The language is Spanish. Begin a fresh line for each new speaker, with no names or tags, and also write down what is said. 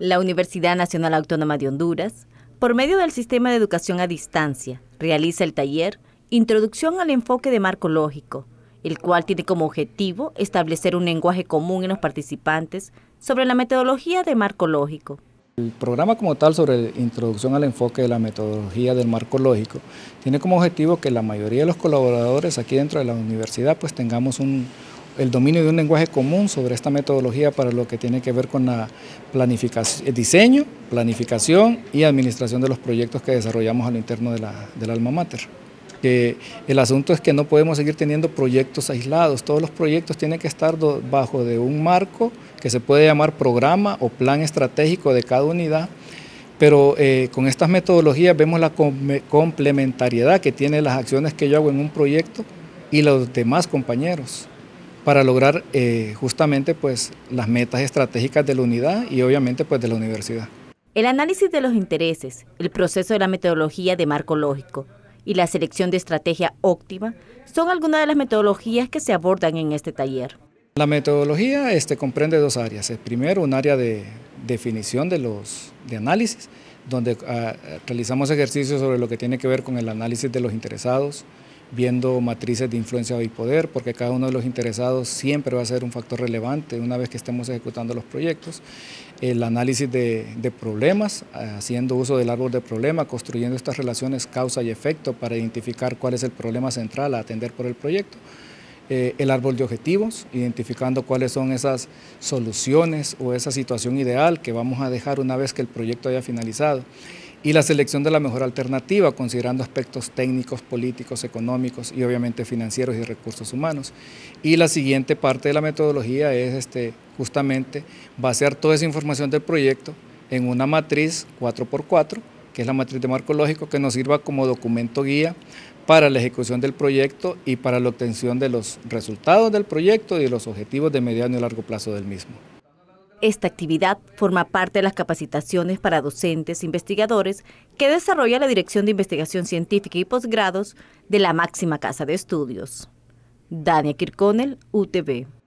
La Universidad Nacional Autónoma de Honduras, por medio del Sistema de Educación a Distancia, realiza el taller Introducción al Enfoque de Marco Lógico, el cual tiene como objetivo establecer un lenguaje común en los participantes sobre la metodología de marco lógico.
El programa como tal sobre introducción al enfoque de la metodología del marco lógico tiene como objetivo que la mayoría de los colaboradores aquí dentro de la universidad pues tengamos un, el dominio de un lenguaje común sobre esta metodología para lo que tiene que ver con la planificación, el eh, diseño, planificación y administración de los proyectos que desarrollamos ...al lo interno de la, del alma mater. el asunto es que no podemos seguir teniendo proyectos aislados, todos los proyectos tienen que estar bajo de un marco que se puede llamar programa o plan estratégico de cada unidad pero eh, con estas metodologías vemos la complementariedad que tienen las acciones que yo hago en un proyecto y los demás compañeros para lograr eh, justamente pues, las metas estratégicas de la unidad y obviamente pues, de la universidad.
El análisis de los intereses, el proceso de la metodología de marco lógico y la selección de estrategia óptima son algunas de las metodologías que se abordan en este taller.
La metodología este, comprende dos áreas. El primero, un área de definición de análisis, donde ah, realizamos ejercicios sobre lo que tiene que ver con el análisis de los interesados, viendo matrices de influencia y poder, porque cada uno de los interesados siempre va a ser un factor relevante una vez que estemos ejecutando los proyectos. El análisis de, problemas, haciendo uso del árbol de problema, construyendo estas relaciones causa y efecto para identificar cuál es el problema central a atender por el proyecto. Eh, el árbol de objetivos, identificando cuáles son esas soluciones o esa situación ideal que vamos a dejar una vez que el proyecto haya finalizado y la selección de la mejor alternativa, considerando aspectos técnicos, políticos, económicos y obviamente financieros y recursos humanos. Y la siguiente parte de la metodología es este, justamente basear toda esa información del proyecto en una matriz 4x4, que es la matriz de marco lógico, que nos sirva como documento guía para la ejecución del proyecto y para la obtención de los resultados del proyecto y de los objetivos de mediano y largo plazo del mismo. Esta actividad forma
parte de las capacitaciones para docentes e investigadores que desarrolla la Dirección de Investigación Científica y Posgrados de la máxima casa de estudios. Dania Kirkonel, UTV.